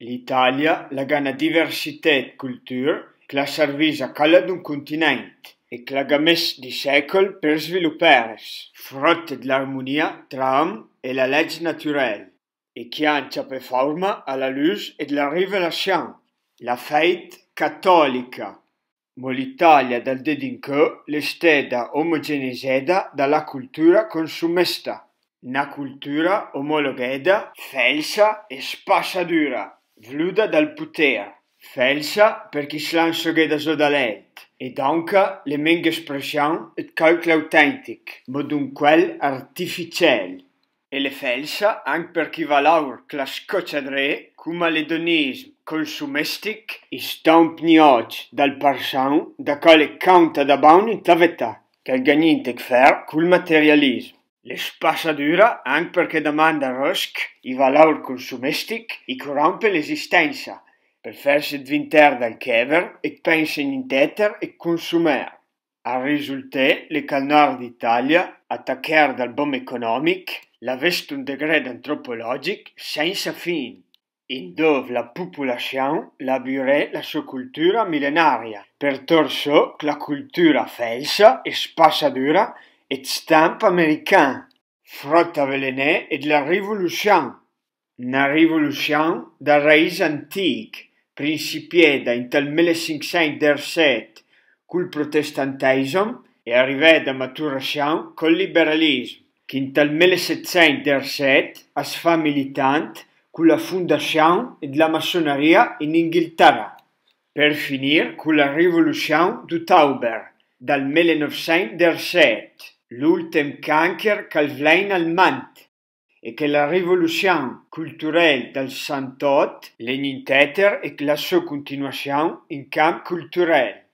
L'Italia, laga una diversitat culture che la servisa cala d'un continente e che laga més di secoli per sviluppare, frutto dell'armonia tra l'uomo e la legge naturale, e che ancia per forma alla luce e della rivelazione, la fête cattolica. Ma l'Italia dal dedincò l'esteda omogeneiseda dalla cultura consumesta, una cultura omologheda, felsa e spassadura. Vluda dal putea, Felsa perché slaan sorreda zo da leit, e danca le menge espression et calc l'autentic, ma un quel artificiel. E le felsa anche per chi va laur che la scocciadre, cum aledonism consumestic, e stomp nioc dal parsan, da quale canta da baun in tavetà, che il gagnintec fer col materialismo. L'espassadura, anche perché domanda Rusk, i valori consumistici, i corrompe l'esistenza, per farsi diventare dal kever e pensa in teter e consumare. A risultato, le calnare d'Italia, attaccare dal bom economic, l'avesse un degrado antropologico senza fine in dove la popolazione labirè la sua cultura millenaria, per torso la cultura falsa e spassadura e stampa americana frotta velenè e della Rivolution. Una Rivolution da raiz antique, principieda in tal 1517 col protestantismo e arrivè a maturazione col liberalismo, che in tal 1717 as fa militante con la fondazione della massoneria in Inghilterra, per finire con la rivoluzione du Tauber dal 1907 l'ultim cancer qu'el vlein allemand e che la revolucion culturelle del Santot l'eninteter e la sua continuacion in camp culturel.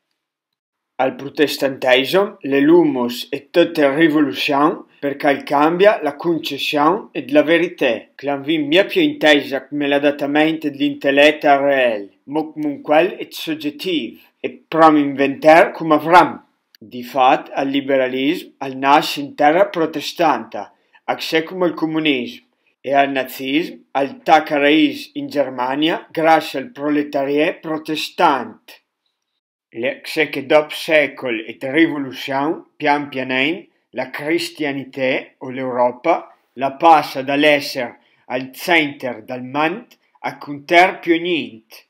Al protestantesum, l'elumos e tota revolucion perché cambia la concessione e la verità, che l'anvin mia più intesa come l'adattamento dell'intelletto reale, ma comunque è soggettivo, e prom inventare come avram. Di fatto, el liberalismo el naix en terra protestante, així com il comunismo, e el nazismo el taca in Germania grazie al proletariat protestant. L'exè que dopo secoli e la rivoluzione, pian pianent, la cristianità o l'Europa la passa dall'essere al centro del mant a conter più niente.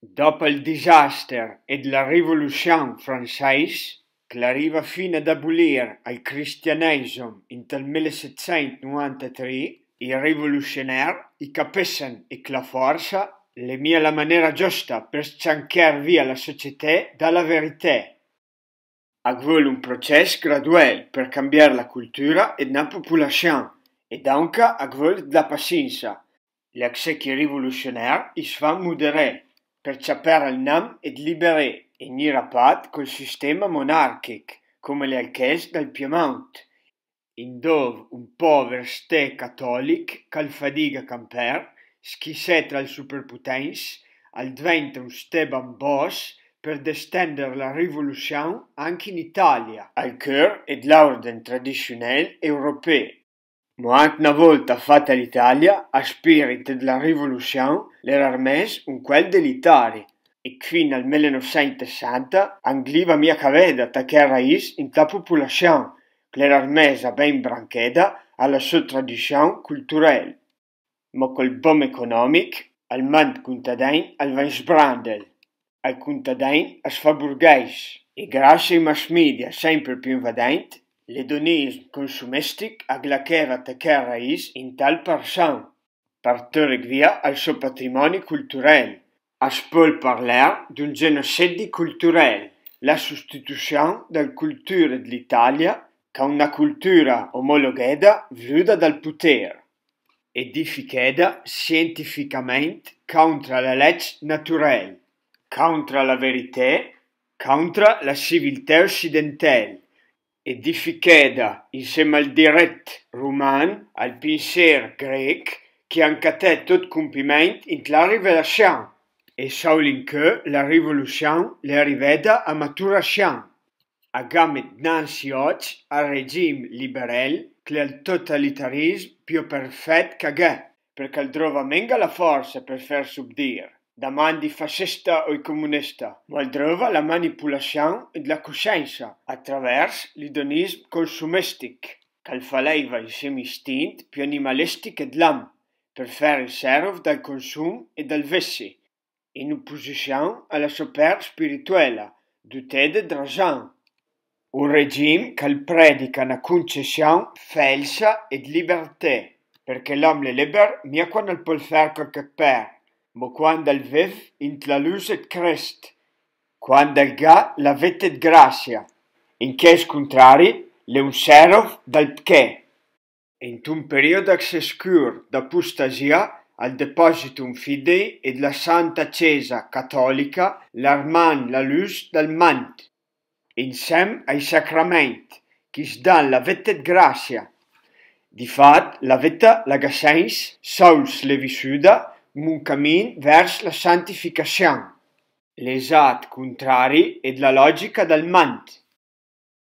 Dopo il "disaster" e la rivoluzione francese, che arriva fino ad abolire il cristianesimo cristianesum 1793, i rivoluzionari, i capessen e la forza, le l'emia la maniera giusta per sciancar via la società dalla verità. A vuole un processo graduale per cambiare la cultura e la popolazione, e donc a vuole la pazienza. L'ac rivoluzionario si fa fan per perciapare al Nam ed liberare e Nirapat col sistema monarchic, come le alchese dal Piemont, in dove un pover ste cattolic calfadiga camper, schissè tra il superpotens, al diventa un Steban Bosch per destendere la rivoluzione anche in Italia, al cœur ed l'ordine traditionnel europeo ma una volta fatta l'Italia, a spirit della rivoluzione, le un quel dell'Italia. E fino al 1960 angliva mia caveda tacché raiz in ta popolazione, che l'armesa ben brancheda alla sua tradizione culturale. Ma col bom economico, al mand contadin al van al contadin as fa e grazie ai mass media sempre più invadenti, Les données consumistiques aglaquèrent Taker Raïs in tal per partèrent via al suo patrimonio culturel. Es peut parlar d'un genocidi culturel, la sostituzione della cultura dell'Italia ca una cultura omologheda vluda dal potere edificheda scientificamente contro la legge naturale, contro la verità, contro la civiltà occidentale e difficheda insieme al diret ruman, al pincer grec, qui encatè tot compliment in la clarivelation, e saulin che la rivoluzione le l'arriveda a maturation. Agamet nansi hoc al regime liberel che al totalitarismo più perfetto che c'è, perché il trova menga la forza per far subdire da man di fascista o comunista, ma trova la manipolazione della coscienza attraverso l'idonismo consumistico, che faleva insieme istinti più animalistici e per fare il servo dal consumo e dal vessi, in opposizione alla super spirituale, dotata di ragione. Un regime che predica una concessione falsa e di libertà, perché l'uomo è libero, mia quando può fare quel che per, Mo quanda'l vev in tla lus et crest, quanda'l ga la vet et gracia, in che scontrari le un serof dal pche. In un periodo sescur d'apostasia pustasia al depositum fidei e della Santa Cesa Cattolica l'arman la lus dal mant, insieme ai sacrament, che sdan la vet et gracia. Di fat, la vetta la gassens, sols le visuda, un cammin verso la sanctification. Les actes contrari et la logica del mante.